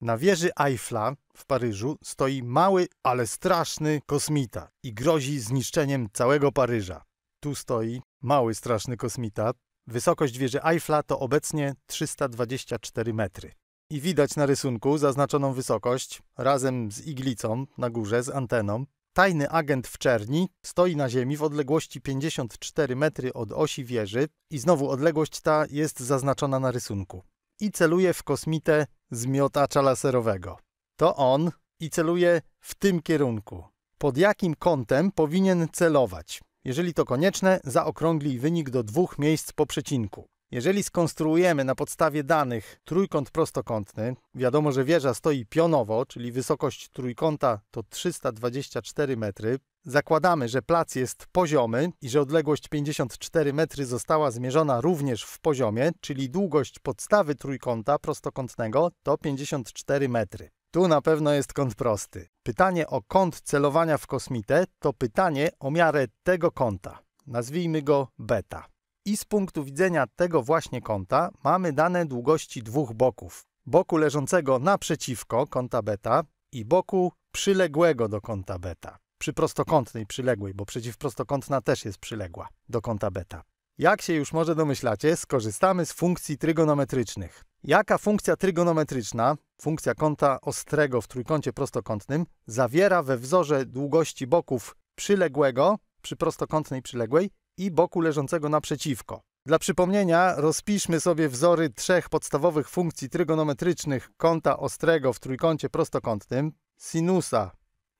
Na wieży Eiffla w Paryżu stoi mały, ale straszny kosmita i grozi zniszczeniem całego Paryża. Tu stoi mały, straszny kosmita. Wysokość wieży Eiffla to obecnie 324 metry. I widać na rysunku zaznaczoną wysokość razem z iglicą na górze, z anteną. Tajny agent w czerni stoi na ziemi w odległości 54 metry od osi wieży i znowu odległość ta jest zaznaczona na rysunku i celuje w kosmitę z miotacza laserowego. To on i celuje w tym kierunku. Pod jakim kątem powinien celować? Jeżeli to konieczne, zaokrąglij wynik do dwóch miejsc po przecinku. Jeżeli skonstruujemy na podstawie danych trójkąt prostokątny, wiadomo, że wieża stoi pionowo, czyli wysokość trójkąta to 324 metry, Zakładamy, że plac jest poziomy i że odległość 54 metry została zmierzona również w poziomie, czyli długość podstawy trójkąta prostokątnego to 54 metry. Tu na pewno jest kąt prosty. Pytanie o kąt celowania w kosmitę to pytanie o miarę tego kąta. Nazwijmy go beta. I z punktu widzenia tego właśnie kąta mamy dane długości dwóch boków. Boku leżącego naprzeciwko kąta beta i boku przyległego do kąta beta przy prostokątnej przyległej, bo przeciwprostokątna też jest przyległa do kąta beta. Jak się już może domyślacie, skorzystamy z funkcji trygonometrycznych. Jaka funkcja trygonometryczna, funkcja kąta ostrego w trójkącie prostokątnym, zawiera we wzorze długości boków przyległego przy prostokątnej przyległej i boku leżącego naprzeciwko? Dla przypomnienia rozpiszmy sobie wzory trzech podstawowych funkcji trygonometrycznych kąta ostrego w trójkącie prostokątnym sinusa,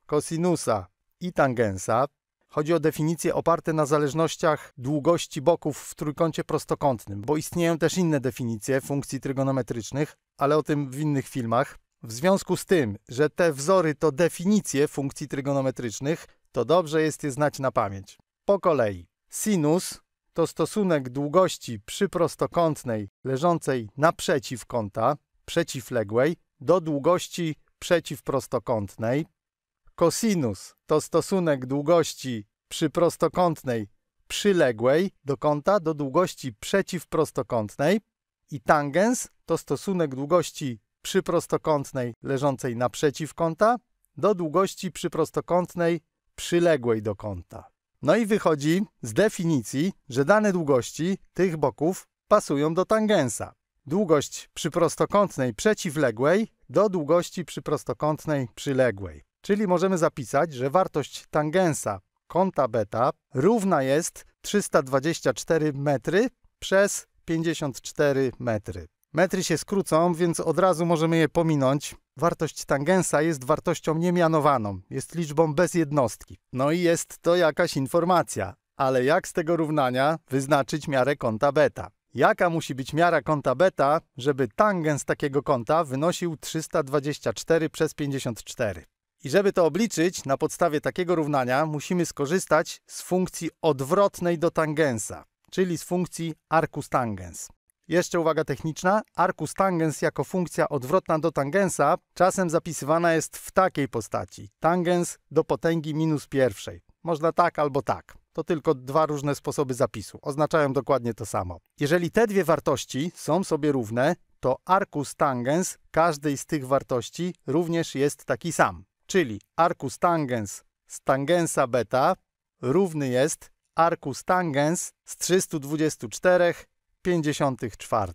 kosinusa i tangensa. Chodzi o definicje oparte na zależnościach długości boków w trójkącie prostokątnym, bo istnieją też inne definicje funkcji trygonometrycznych, ale o tym w innych filmach. W związku z tym, że te wzory to definicje funkcji trygonometrycznych, to dobrze jest je znać na pamięć. Po kolei. Sinus to stosunek długości przyprostokątnej leżącej naprzeciw kąta, przeciwległej, do długości przeciwprostokątnej. Kosinus to stosunek długości przy prostokątnej przyległej do kąta do długości przeciwprostokątnej i tangens to stosunek długości przyprostokątnej leżącej naprzeciw kąta do długości przyprostokątnej przyległej do kąta. No i wychodzi z definicji, że dane długości tych boków pasują do tangensa. Długość przyprostokątnej przeciwległej do długości przyprostokątnej przyległej. Czyli możemy zapisać, że wartość tangensa kąta beta równa jest 324 metry przez 54 metry. Metry się skrócą, więc od razu możemy je pominąć. Wartość tangensa jest wartością niemianowaną, jest liczbą bez jednostki. No i jest to jakaś informacja, ale jak z tego równania wyznaczyć miarę kąta beta? Jaka musi być miara kąta beta, żeby tangens takiego kąta wynosił 324 przez 54? I żeby to obliczyć, na podstawie takiego równania musimy skorzystać z funkcji odwrotnej do tangensa, czyli z funkcji arcus tangens. Jeszcze uwaga techniczna, arcus tangens jako funkcja odwrotna do tangensa czasem zapisywana jest w takiej postaci. Tangens do potęgi minus pierwszej. Można tak albo tak. To tylko dwa różne sposoby zapisu. Oznaczają dokładnie to samo. Jeżeli te dwie wartości są sobie równe, to arcus tangens każdej z tych wartości również jest taki sam. Czyli arcus tangens z tangensa beta równy jest arcus tangens z 324,54.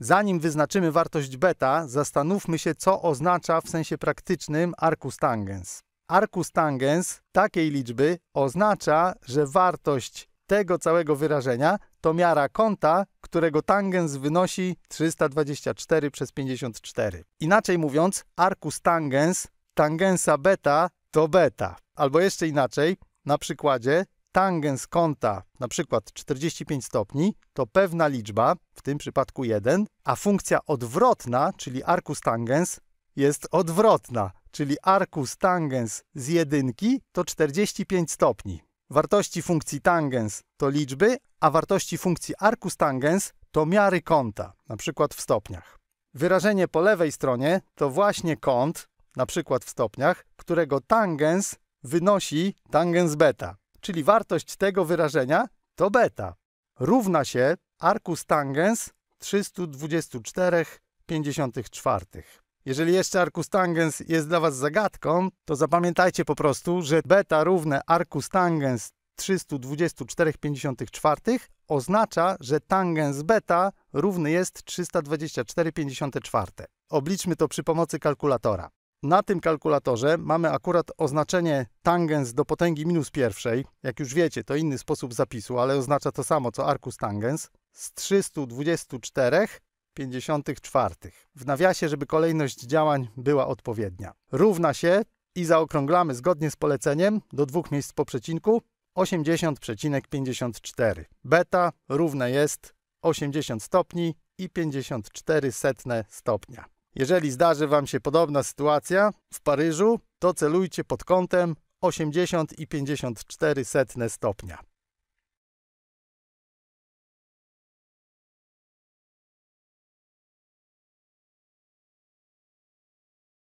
Zanim wyznaczymy wartość beta, zastanówmy się, co oznacza w sensie praktycznym arcus tangens. Arcus tangens takiej liczby oznacza, że wartość tego całego wyrażenia to miara kąta, którego tangens wynosi 324 przez 54. Inaczej mówiąc, arcus tangens tangensa beta to beta. Albo jeszcze inaczej, na przykładzie tangens kąta, na przykład 45 stopni, to pewna liczba, w tym przypadku 1, a funkcja odwrotna, czyli arcus tangens, jest odwrotna, czyli arcus tangens z jedynki to 45 stopni. Wartości funkcji tangens to liczby, a wartości funkcji arcus tangens to miary kąta, na przykład w stopniach. Wyrażenie po lewej stronie to właśnie kąt, na przykład w stopniach, którego tangens wynosi tangens beta, czyli wartość tego wyrażenia to beta. Równa się arcus tangens 324,54. Jeżeli jeszcze arcus tangens jest dla Was zagadką, to zapamiętajcie po prostu, że beta równe arcus tangens 324,54 oznacza, że tangens beta równy jest 324,54. Obliczmy to przy pomocy kalkulatora na tym kalkulatorze mamy akurat oznaczenie tangens do potęgi minus pierwszej. Jak już wiecie, to inny sposób zapisu, ale oznacza to samo co arcus tangens. Z 324 54. W nawiasie, żeby kolejność działań była odpowiednia. Równa się i zaokrąglamy zgodnie z poleceniem do dwóch miejsc po przecinku 80,54. Beta równe jest 80 stopni i 54 setne stopnia. Jeżeli zdarzy Wam się podobna sytuacja w Paryżu, to celujcie pod kątem 80 i 54 stopnia.